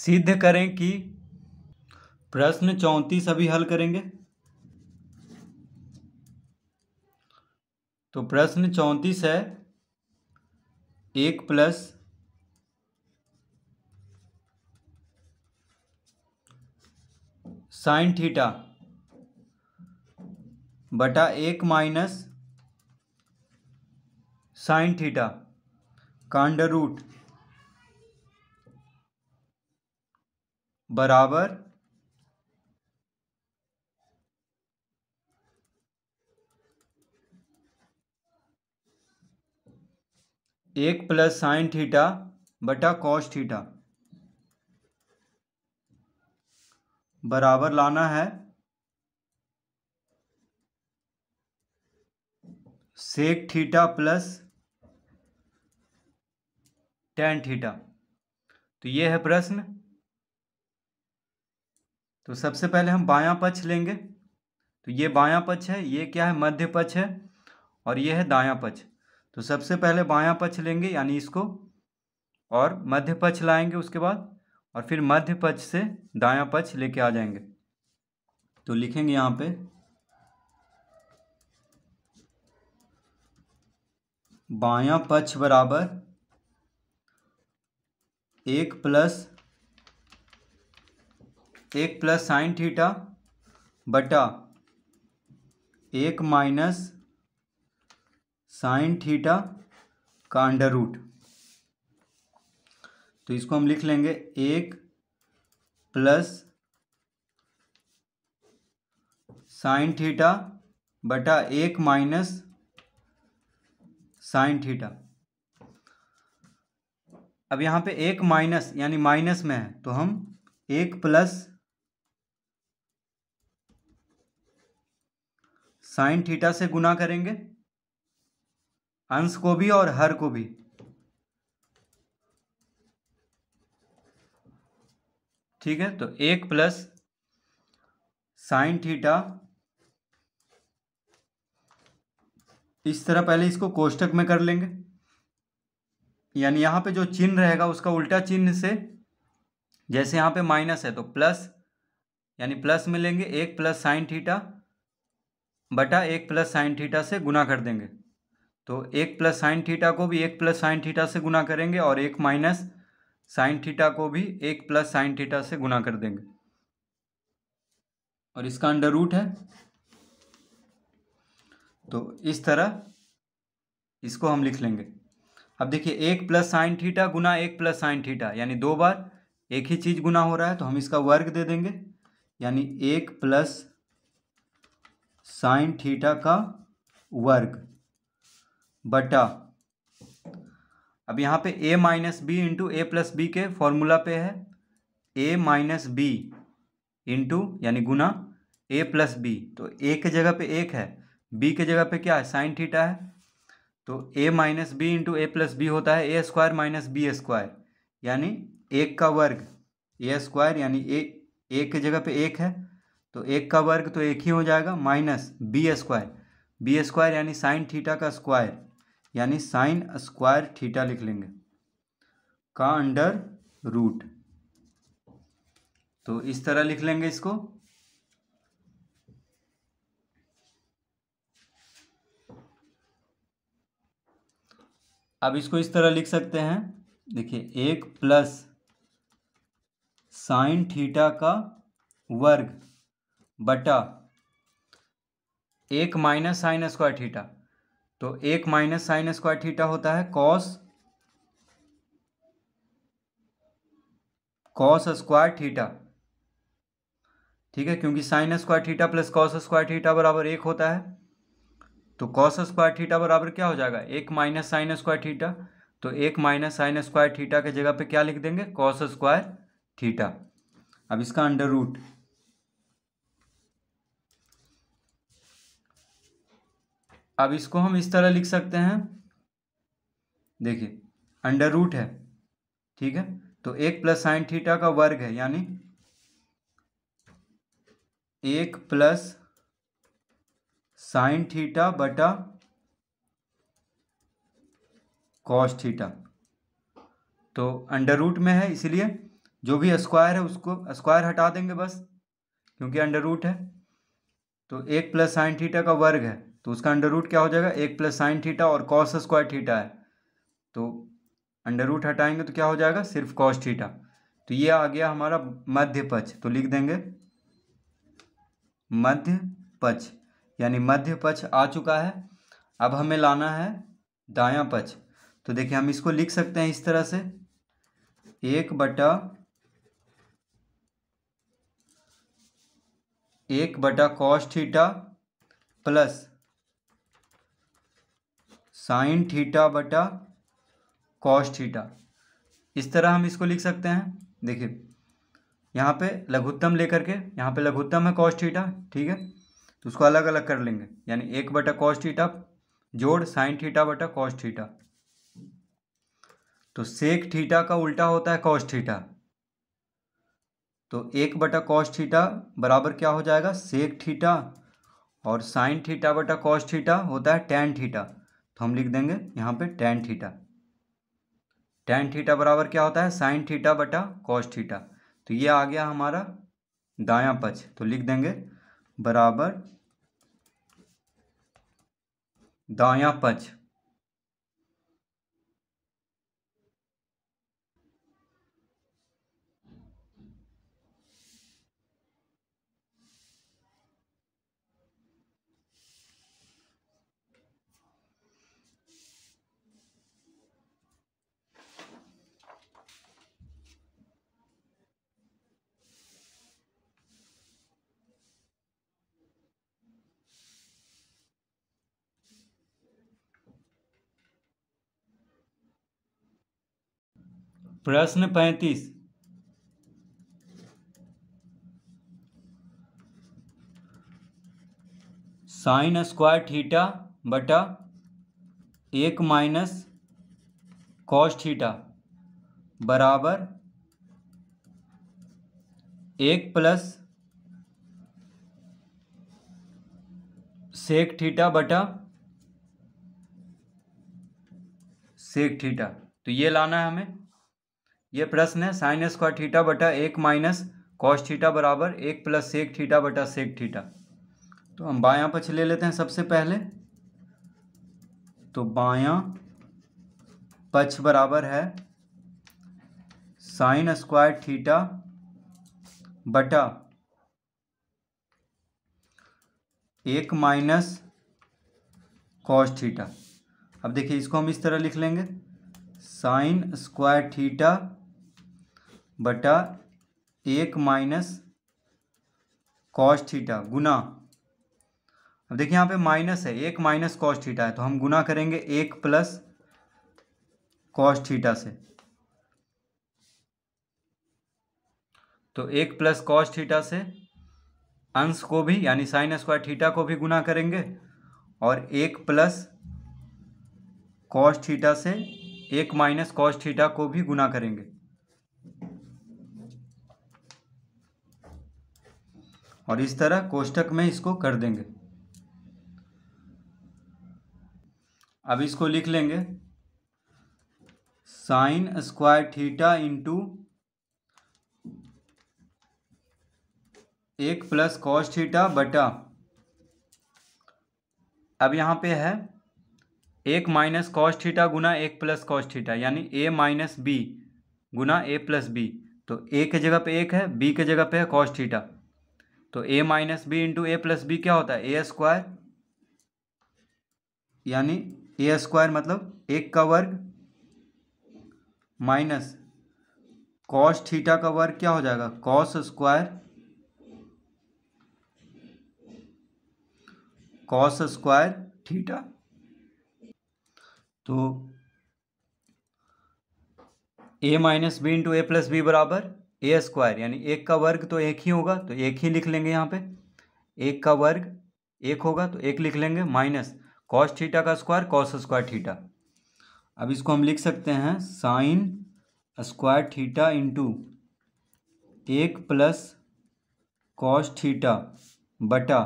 सिद्ध करें कि प्रश्न चौंतीस अभी हल करेंगे तो प्रश्न चौंतीस है एक प्लस साइन थीटा बटा एक माइनस साइन थीटा कांडरूट रूट बराबर एक प्लस साइन थीटा बटा कॉस थीटा बराबर लाना है sec theta plus tan theta तो ये है प्रश्न तो सबसे पहले हम बायां पक्ष लेंगे तो ये बायां पक्ष है ये क्या है मध्य पक्ष है और ये है दायां पक्ष तो सबसे पहले बायां पक्ष लेंगे यानी इसको और मध्य पक्ष लाएंगे उसके बाद और फिर मध्य पक्ष से दायां पक्ष लेके आ जाएंगे तो लिखेंगे यहाँ पे बायां पक्ष बराबर एक प्लस एक प्लस साइन थीटा बटा एक माइनस साइन थीटा का अंडर रूट तो इसको हम लिख लेंगे एक प्लस साइन थीटा बटा एक माइनस साइन थीटा अब यहाँ पे एक माइनस यानी माइनस में है तो हम एक प्लस साइन थीटा से गुना करेंगे अंश को भी और हर को भी ठीक है तो एक प्लस साइन थीटा इस तरह पहले इसको कोष्टक में कर लेंगे यानी यहां पे जो चिन्ह रहेगा उसका उल्टा चिन्ह से जैसे यहां पे माइनस है तो प्लस यानी प्लस मिलेंगे एक प्लस साइन थीटा बटा एक प्लस साइन थीटा से गुना कर देंगे तो एक प्लस साइन थीटा को भी एक प्लस साइन थीटा से गुना करेंगे और एक माइनस साइन थीटा को भी एक प्लस साइन थीटा से गुना कर देंगे और इसका अंडर रूट है तो इस तरह इसको हम लिख लेंगे अब देखिए एक प्लस साइन थीटा गुना एक प्लस साइन थीटा यानी दो बार एक ही चीज़ गुना हो रहा है तो हम इसका वर्ग दे देंगे यानी एक प्लस साइन थीटा का वर्ग बटा अब यहाँ पे a minus B into A plus B के फॉर्मूला पे है a माइनस बी इंटू यानी गुना a प्लस बी तो a के जगह पे एक है b के जगह पे क्या है साइन थीटा है तो a minus B into A plus B होता है A square minus B square यानी एक का वर्ग ए स्क्वायर यानी ए एक के जगह पे एक है तो एक का वर्ग तो एक ही हो जाएगा minus B square B square यानी साइन थीटा का स्क्वायर यानी साइन स्क्वायर थीटा लिख लेंगे का अंडर रूट तो इस तरह लिख लेंगे इसको अब इसको इस तरह लिख सकते हैं देखिए एक प्लस साइन थीटा का वर्ग बटा एक माइनस साइन स्क्वायर थीटा तो एक माइनस साइन स्क्वायर थीटा होता है कॉस कॉस स्क्वायर थीटा ठीक है क्योंकि sine square theta plus cos square theta बराबर एक होता है तो कॉस स्क्वायर थीटा बराबर क्या हो जाएगा एक माइनस साइन स्क्वायर थीटा तो एक माइनस साइन स्क्वायर थीटा के जगह पे क्या लिख देंगे कॉस स्क्वायर थीटा अब इसका अंडर रूट अब इसको हम इस तरह लिख सकते हैं देखिए अंडर रूट है ठीक है तो एक प्लस साइन थीटा का वर्ग है यानी एक प्लस साइन थीटा बटा कॉस थीटा तो अंडर रूट में है इसलिए जो भी स्क्वायर है उसको स्क्वायर हटा देंगे बस क्योंकि अंडर रूट है तो एक प्लस साइन थीटा का वर्ग है तो उसका अंडर रूट क्या हो जाएगा एक प्लस साइन थीटा और कॉस स्क्वायर थीटा है तो अंडर रूट हटाएंगे तो क्या हो जाएगा सिर्फ कॉस थीटा तो ये आ गया हमारा मध्य पक्ष तो लिख देंगे मध्य पक्ष यानी मध्य पक्ष आ चुका है अब हमें लाना है दाया पक्ष तो देखिए हम इसको लिख सकते हैं इस तरह से एक बटा एक बटा cos theta plus sine theta बटा कॉस थीटा इस तरह हम इसको लिख सकते हैं देखिए यहाँ पे लघुत्तम लेकर के यहाँ पे लघुत्तम है कॉस थीटा ठीक है तो उसको अलग अलग कर लेंगे यानी एक बटा कॉस थीटा जोड़ साइन थीटा बटा कॉस थीटा तो सेक थीटा का उल्टा होता है कॉस थीटा तो एक बटा कॉस थीटा बराबर क्या हो जाएगा सेक थीटा और साइन थीटा बटा कॉस थीटा होता है टेन थीटा हम लिख देंगे यहाँ पे टेन थीटा टेन थीटा बराबर क्या होता है साइन थीटा बटा कॉस थीटा तो ये आ गया हमारा दाया पक्ष तो लिख देंगे बराबर दाया पक्ष प्रश्न पैंतीस साइन स्क्वायर थीटा बटा एक माइनस कॉस थीटा बराबर एक प्लस सेक थीटा बटा सेक थीटा तो ये लाना है हमें ये प्रश्न है साइन स्क्वायर थीटा बटा एक माइनस कॉस थीटा बराबर एक प्लस सेक थीटा बटा सेक थीटा तो हम बाया पक्ष ले लेते हैं सबसे पहले तो बाया पक्ष बराबर है साइन स्क्वायर थीटा बटा एक माइनस कॉस थीटा अब देखिए इसको हम इस तरह लिख लेंगे साइन स्क्वायर थीटा बटा एक माइनस कॉस थीटा गुना अब देखिए यहाँ पे माइनस है एक माइनस कॉस थीटा है तो हम गुना करेंगे एक प्लस कॉस थीटा से तो एक प्लस कॉस थीटा से अंश को भी यानी साइन स्क्वायर थीटा को भी गुना करेंगे और एक प्लस कॉस थीटा से एक माइनस कॉस थीटा को भी गुना करेंगे और इस तरह कोष्टक में इसको कर देंगे अब इसको लिख लेंगे साइन स्क्वायर थीटा इंटू एक प्लस कॉस थीटा बटा अब यहां पे है एक माइनस कॉस थीटा गुना एक प्लस कॉस थीटा यानी ए माइनस बी गुना ए प्लस बी तो ए के जगह पे एक है बी के जगह पे है कॉस थीटा तो A minus B into A plus B क्या होता है ए स्क्वायर यानी ए स्क्वायर मतलब एक का वर्ग माइनस कॉस थीटा का वर्ग क्या हो जाएगा cos square cos square theta तो A minus B into A plus B बराबर ए स्क्वायर यानी एक का वर्ग तो एक ही होगा तो एक ही लिख लेंगे यहाँ पे एक का वर्ग एक होगा तो एक लिख लेंगे माइनस कॉस थीटा का स्क्वायर कॉस स्क्वायर थीटा अब इसको हम लिख सकते हैं साइन स्क्वायर थीटा इंटू एक प्लस कॉस थीटा बटा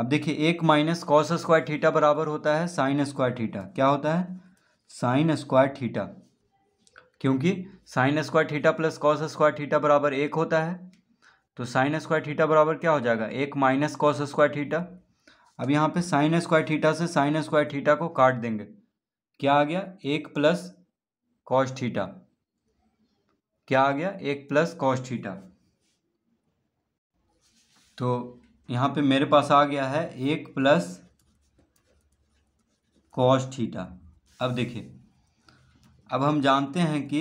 अब देखिए एक माइनस कॉस स्क्वायर थीटा बराबर होता है साइन स्क्वायर थीटा क्या होता है साइन स्क्वायर थीटा क्योंकि sine square theta plus cos square theta बराबर एक होता है तो साइन स्क्वायर थीटा बराबर क्या हो जाएगा एक माइनस कॉस स्क्वायर थीटा अब यहाँ पे साइन स्क्वायर थीटा से साइन स्क्वायर थीटा को काट देंगे क्या आ गया एक प्लस कॉस थीटा क्या आ गया एक प्लस कॉस थीटा तो यहाँ पे मेरे पास आ गया है एक प्लस कॉस थीटा अब देखिए अब हम जानते हैं कि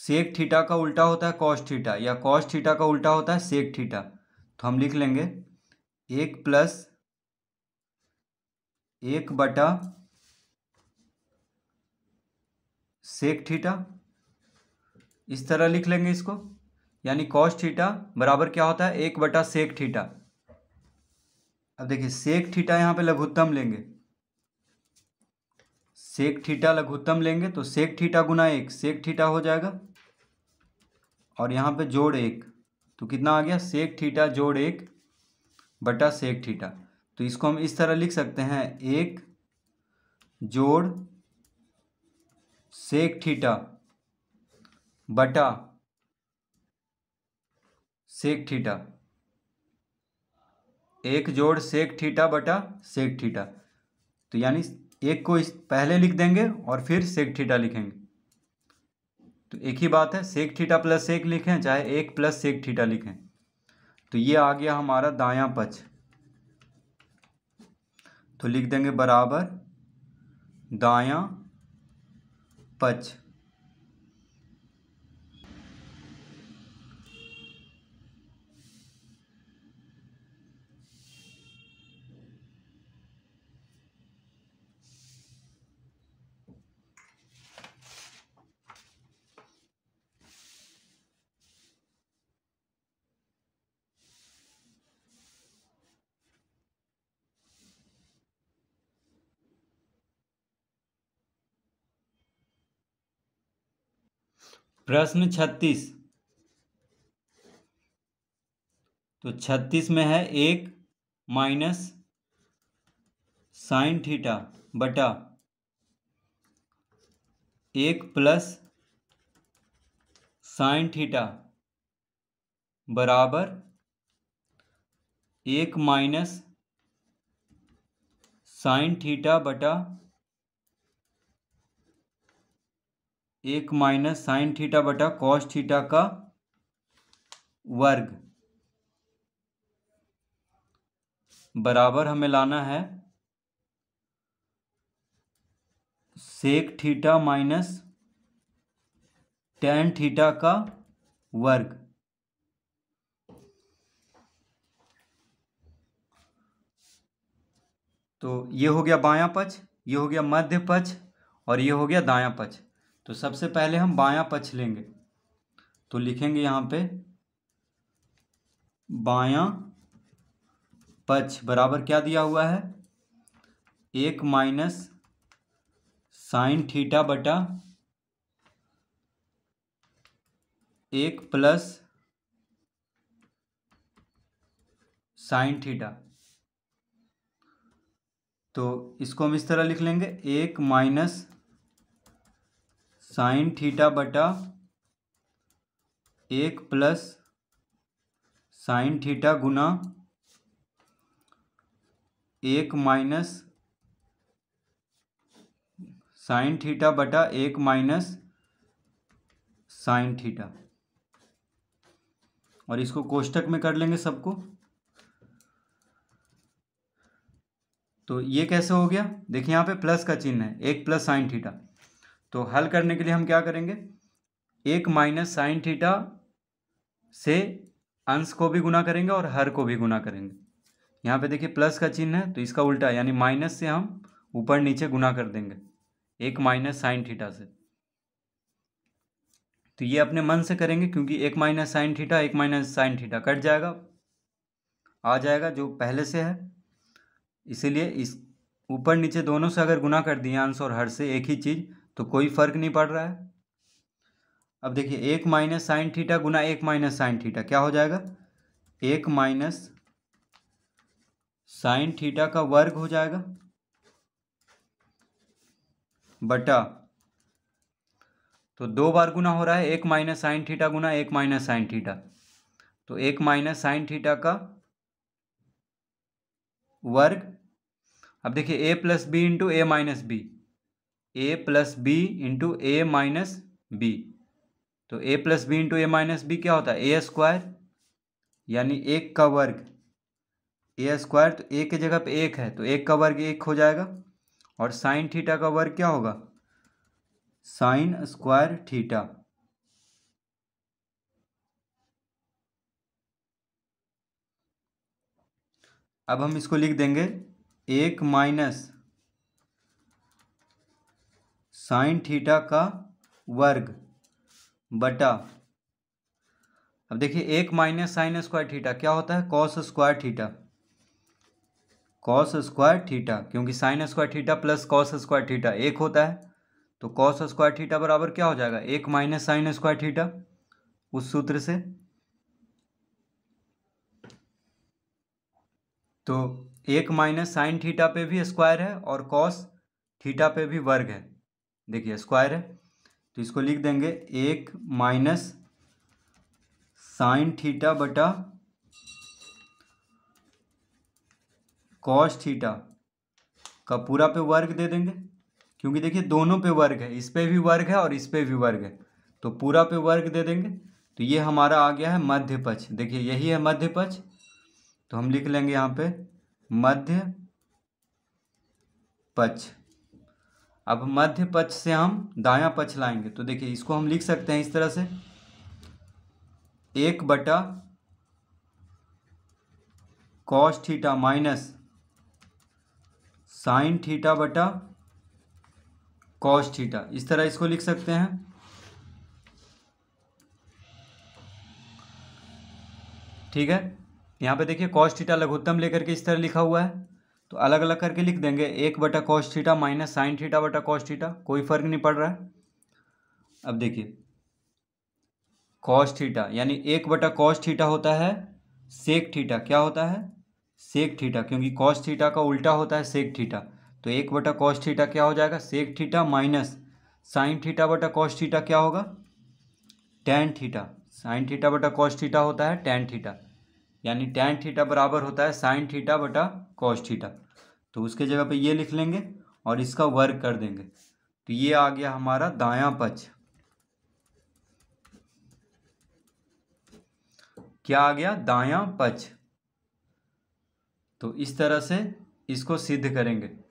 सेक थीटा का उल्टा होता है कॉस्ट थीटा या कॉस्ट थीटा का उल्टा होता है सेक थीटा तो हम लिख लेंगे एक प्लस एक बटा सेक थीटा इस तरह लिख लेंगे इसको यानी कॉस थीटा बराबर क्या होता है एक बटा सेक थीटा अब देखिए सेक थीटा यहां पे लघुत्तम लेंगे सेक थीटा लघुत्तम लेंगे तो सेक थीटा गुना एक सेक थीटा हो जाएगा और यहाँ पे जोड़ एक तो कितना आ गया सेक थीटा जोड़ एक बटा सेक थीटा तो इसको हम इस तरह लिख सकते हैं एक जोड़ सेक थीटा बटा सेक थीटा एक जोड़ सेक थीटा बटा सेक थीटा तो यानी एक को इस पहले लिख देंगे और फिर सेक थीटा लिखेंगे तो एक ही बात है सेक थीटा प्लस सेक लिखें चाहे एक प्लस सेक थीटा लिखें तो ये आ गया हमारा दायां पक्ष तो लिख देंगे बराबर दायां पक्ष प्रश्न छत्तीस तो छत्तीस में है एक माइनस साइन थीटा बटा एक प्लस साइन थीटा बराबर एक माइनस साइन थीटा बटा एक माइनस साइन थीटा बटा कॉस थीटा का वर्ग बराबर हमें लाना है sec theta minus tan theta का वर्ग तो ये हो गया बायां पक्ष ये हो गया मध्य पक्ष और ये हो गया दायां पक्ष तो सबसे पहले हम बायां पक्ष लेंगे तो लिखेंगे यहां पे बायां पक्ष बराबर क्या दिया हुआ है एक माइनस साइन थीटा बटा एक प्लस साइन थीटा तो इसको हम इस तरह लिख लेंगे एक माइनस साइन थीटा बटा एक प्लस साइन थीटा गुना एक माइनस साइन थीटा बटा एक माइनस साइन थीटा और इसको कोष्टक में कर लेंगे सबको तो ये कैसे हो गया देखिए यहां पे प्लस का चिन्ह है एक प्लस साइन थीटा तो हल करने के लिए हम क्या करेंगे एक माइनस साइन थीटा से अंश को भी गुना करेंगे और हर को भी गुना करेंगे यहाँ पे देखिए प्लस का चिन्ह है तो इसका उल्टा यानी माइनस से हम ऊपर नीचे गुना कर देंगे एक माइनस साइन थीटा से तो ये अपने मन से करेंगे क्योंकि एक माइनस साइन थीटा एक माइनस साइन थीटा कट जाएगा आ जाएगा जो पहले से है इसीलिए इस ऊपर नीचे दोनों से अगर गुना कर दिए अंश और हर से एक ही चीज़ तो कोई फ़र्क नहीं पड़ रहा है अब देखिए एक माइनस साइन थीटा गुना एक माइनस साइन थीटा क्या हो जाएगा एक माइनस साइन थीटा का वर्ग हो जाएगा बटा तो दो बार गुना हो रहा है एक माइनस साइन थीटा गुना एक माइनस साइन थीटा तो एक माइनस साइन थीटा का वर्ग अब देखिए A plus B into A minus B A plus B into A minus B तो A plus B into A minus B क्या होता है ए स्क्वायर यानी एक का वर्ग ए स्क्वायर तो ए की जगह पे एक है तो एक का वर्ग एक हो जाएगा और साइन थीटा का वर्ग क्या होगा साइन स्क्वायर थीटा अब हम इसको लिख देंगे एक माइनस साइन थीटा का वर्ग बटा अब देखिए एक माइनस साइन स्क्वायर थीटा क्या होता है cos square theta cos square theta क्योंकि sine square theta plus cos square theta एक होता है तो कॉस स्क्वायर थीटा बराबर क्या हो जाएगा एक माइनस साइन स्क्वायर थीटा उस सूत्र से तो एक माइनस साइन थीटा पे भी स्क्वायर है और कॉस थीटा पे भी वर्ग है देखिए स्क्वायर है तो इसको लिख देंगे एक माइनस साइन थीटा बटा कॉस थीटा का पूरा पे वर्ग दे देंगे क्योंकि देखिए दोनों पे वर्ग है इस पे भी वर्ग है और इस पर भी वर्ग है तो पूरा पे वर्ग दे देंगे तो ये हमारा आ गया है मध्य पक्ष देखिए यही है मध्य पक्ष तो हम लिख लेंगे यहाँ पे मध्य पक्ष अब मध्य पक्ष से हम दायां पक्ष लाएंगे तो देखिए इसको हम लिख सकते हैं इस तरह से एक बटा cos theta minus sine theta बटा कॉस थीटा इस तरह इसको लिख सकते हैं ठीक है यहां पे देखिए कॉस थीटा लघुत्तम लेकर के इस तरह लिखा हुआ है तो अलग अलग करके लिख देंगे एक बटा cos theta minus sine theta बटा कॉस थीटा कोई फर्क नहीं पड़ रहा है अब देखिए कॉस थीटा यानी एक बटा कॉस थीटा होता है सेक थीटा क्या होता है सेक थीटा क्योंकि कॉस थीटा का उल्टा होता है सेक थीटा तो एक बटा कॉस थीटा क्या हो जाएगा sec theta minus sine theta बटा कॉस थीटा क्या होगा टेन थीटा साइन थीटा बटा कॉस थीटा होता है टेन थीटा यानी टैन थीटा बराबर होता है साइन थीटा बटा कॉस थीटा तो उसके जगह पे ये लिख लेंगे और इसका वर्क कर देंगे तो ये आ गया हमारा दायां पक्ष क्या आ गया दायां पक्ष तो इस तरह से इसको सिद्ध करेंगे